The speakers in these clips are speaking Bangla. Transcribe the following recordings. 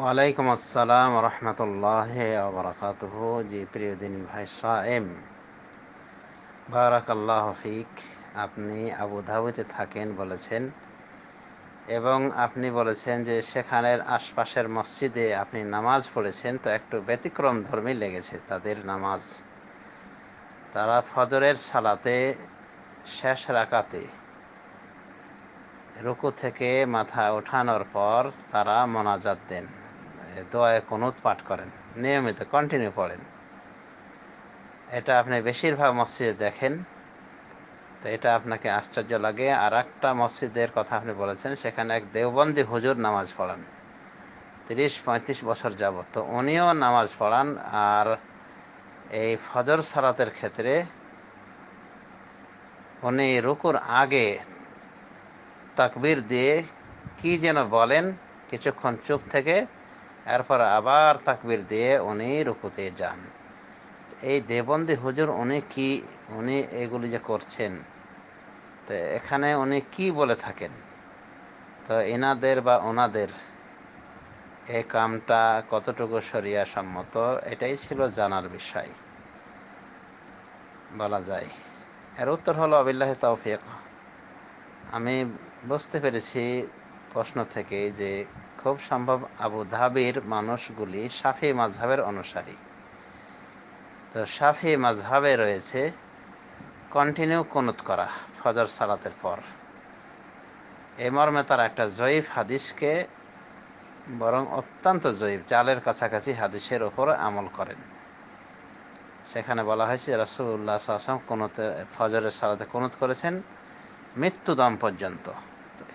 ওয়ালাইকুম আসসালাম রহমতুল্লাহ আবরাকাতহ জি প্রিয় ভাই সাহেম বারাকাল্লাহ হফিক আপনি আবুধাবিতে থাকেন বলেছেন এবং আপনি বলেছেন যে সেখানের আশপাশের মসজিদে আপনি নামাজ পড়েছেন তো একটু ব্যতিক্রম ধর্মী লেগেছে তাদের নামাজ তারা ফজরের সালাতে শেষ রাকাতে রুকু থেকে মাথা ওঠানোর পর তারা মোনাজাত দেন দোয়ায় কোনোত পাঠ করেন নিয়মিত কন্টিনিউ পড়েন এটা আপনি বেশিরভাগ মসজিদে দেখেন তো এটা আপনাকে আশ্চর্য লাগে আর একটা মসজিদের কথা আপনি বলেছেন সেখানে এক দেওবন্দি হুজুর নামাজ পড়ান তিরিশ পঁয়ত্রিশ বছর যাবত তো উনিও নামাজ পড়ান আর এই ফজর সালাতের ক্ষেত্রে উনি রুকুর আগে তাকবির দিয়ে কি যেন বলেন কিছুক্ষণ চুপ থেকে এরপর আবার তাকবির দিয়ে উনি রুকুতে যান এই দেবন্দি হুজুর উনি কি উনি এগুলি যে করছেন তো এখানে উনি কি বলে থাকেন তো এনাদের বা ওনাদের এই কামটা কতটুকু সরিয়া সম্মত এটাই ছিল জানার বিষয় বলা যায় এর উত্তর হলো আবিল্লাহ তৌফিক আমি বুঝতে পেরেছি প্রশ্ন থেকে যে খুব সম্ভব আবু আবুধাবির মানুষগুলি সাফে মাঝহের অনুসারী তো সাফে মাঝহে রয়েছে কন্টিনিউ কনুত করা ফজর সালাতের পর এ মর্মে তারা একটা জয়ীফ হাদিসকে বরং অত্যন্ত জয়ীফ জালের কাছাকাছি হাদিসের ওপর আমল করেন সেখানে বলা হয়েছে রাসুল্লাহ আসলাম কোনোতে ফজরের সালাতে কুনুত করেছেন মৃত্যুদম পর্যন্ত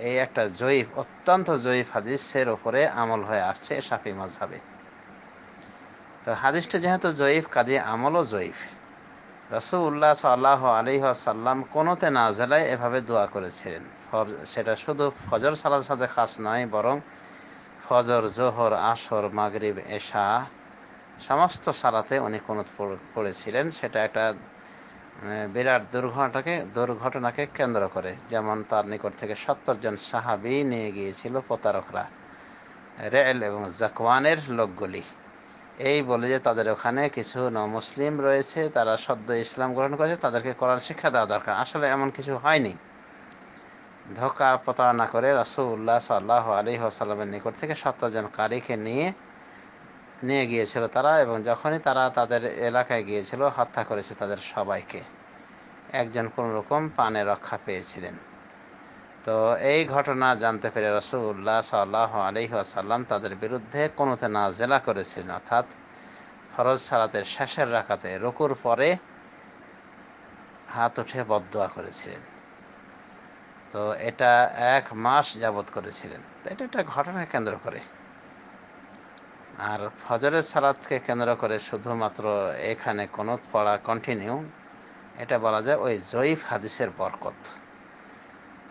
এই একটা জয়ীফ অত্যন্ত জয়ীফ হাদিসের ওপরে আমল হয়ে আসছে সাফি মাঝাবে তো হাদিসটা যেহেতু জয়ীফ কাজে আমলও জয়ীফ রসুল্লাহ সাল্লাহ আলী সাল্লাম কোনোতে না জেলায় এভাবে দোয়া করেছিলেন সেটা শুধু ফজর সালার সাথে খাস নয় বরং ফজর জোহর আসর মাগরিব এশা সমস্ত সালাতে উনি কোনো পড়েছিলেন সেটা একটা বিরাট দুর্ঘটনাকে দুর্ঘটনাকে কেন্দ্র করে যেমন তার নিকট থেকে সত্তর জন সাহাবি নিয়ে গিয়েছিল প্রতারকরা রেল এবং জাকওয়ানের লোকগুলি এই বলে যে তাদের ওখানে কিছু ন মুসলিম রয়েছে তারা সদ্য ইসলাম গ্রহণ করেছে তাদেরকে করার শিক্ষা দেওয়া দরকার আসলে এমন কিছু হয়নি ধোকা প্রতারণা করে রাসুল্লাহ সাল্লাহ আলী আসাল্লামের নিকট থেকে সত্তর জন কারিকে নিয়ে নিয়ে গিয়েছিল তারা এবং যখনই তারা তাদের এলাকায় গিয়েছিল হত্যা করেছে তাদের সবাইকে একজন কোন রকম পানে রক্ষা পেয়েছিলেন তো এই ঘটনা জানতে পেরে রসুল্লাহ সাল্লাহ আসাল্লাম তাদের বিরুদ্ধে কোনোতে না জেলা করেছিলেন অর্থাৎ ফরজ সালাতের শেষের রাখাতে রকুর পরে হাত উঠে বদোয়া করেছিলেন তো এটা এক মাস যাবত করেছিলেন তো এটা একটা ঘটনা কেন্দ্র করে আর ফজরের সালাদকে কেন্দ্র করে শুধুমাত্র এখানে কোনো পড়া কন্টিনিউ এটা বলা যায় ওই জয়ীফ হাদিসের বরকত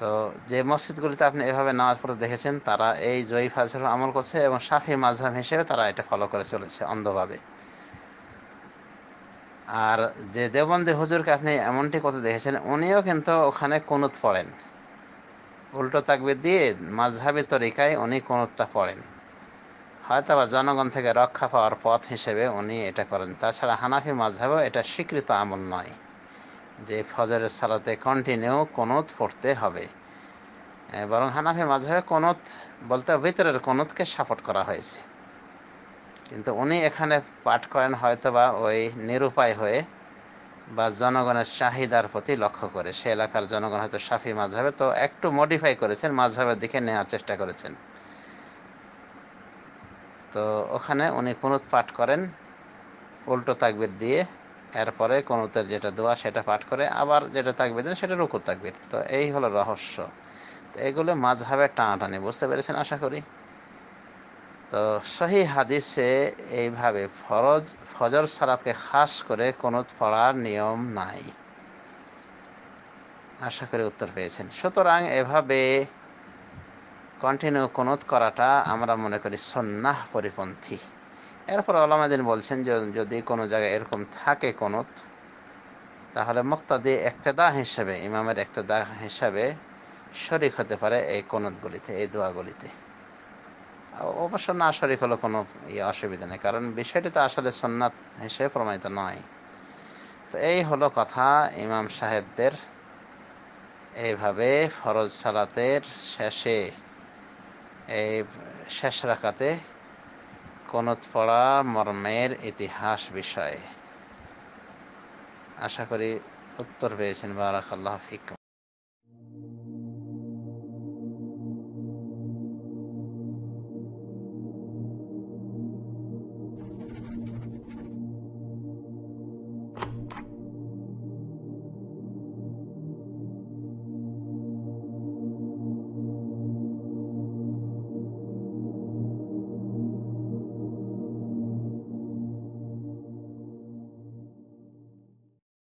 তো যে মসজিদগুলিতে আপনি এভাবে নামাজ পড়তে দেখেছেন তারা এই জয়ীফ হাদিসের আমল করছে এবং সাফি মাঝহাম হিসেবে তারা এটা ফলো করে চলেছে অন্ধভাবে আর যে দেবন্দী হুজুরকে আপনি এমনটি কথা দেখেছেন উনিও কিন্তু ওখানে কোনুত পড়েন উল্টো তাকবে দিয়ে মাঝহাবি তরিকায় উনি কোনুতটা পড়েন হয়তো বা জনগণ থেকে রক্ষা পাওয়ার পথ হিসেবে উনি এটা করেন তাছাড়া হানাফি মাঝহেও এটা স্বীকৃত আমল নয় যে ফজরের সালাতে কন্টিনিউ কোনত পড়তে হবে বরং হানাফি মাঝাবে কোনত বলতে ভিতরের কোনতকে সাপোর্ট করা হয়েছে কিন্তু উনি এখানে পাঠ করেন হয়তো বা ওই নিরুপায় হয়ে বা জনগণের চাহিদার প্রতি লক্ষ্য করে সে এলাকার জনগণ হয়তো সাফি মাঝাবে তো একটু মডিফাই করেছেন মাঝাবের দিকে নেওয়ার চেষ্টা করেছেন তো ওখানে উনি কুনুত পাঠ করেন উল্টো তাকবির দিয়ে এরপরে কোনতের যেটা দোয়া সেটা পাঠ করে আবার যেটা তাকবির দেন সেটা রুকুর তাকবির তো এই হলো রহস্য তো এগুলো মাঝহাবে টানাটানি বুঝতে পেরেছেন আশা করি তো সহি হাদিসে এইভাবে ফরজ ফজর সালাতকে খাস করে কোনো পড়ার নিয়ম নাই আশা করি উত্তর পেয়েছেন সুতরাং এভাবে কন্টিনিউ কোনত করাটা আমরা মনে করি সন্ন্যাহ পরিপন্থী এরপর আলামাদিন বলছেন যে যদি কোনো জায়গায় এরকম থাকে কোনত তাহলে মুক্তাদি একতেদা হিসেবে ইমামের একতেদা হিসাবে শরিক হতে পারে এই কোনতগুলিতে এই দোয়াগুলিতে অবশ্য না শরিক হলো কোনো ইয়ে অসুবিধা নেই কারণ বিষয়টি তো আসলে সন্ন্যাত হিসেবে প্রমাণিত নয় তো এই হলো কথা ইমাম সাহেবদের এইভাবে ফরজ সালাতের শেষে এই শেষ রাখাতে কনত পড়া মর্মের ইতিহাস বিষয়ে আশা করি উত্তর পেয়েছেন আল্লাহ ফিকুম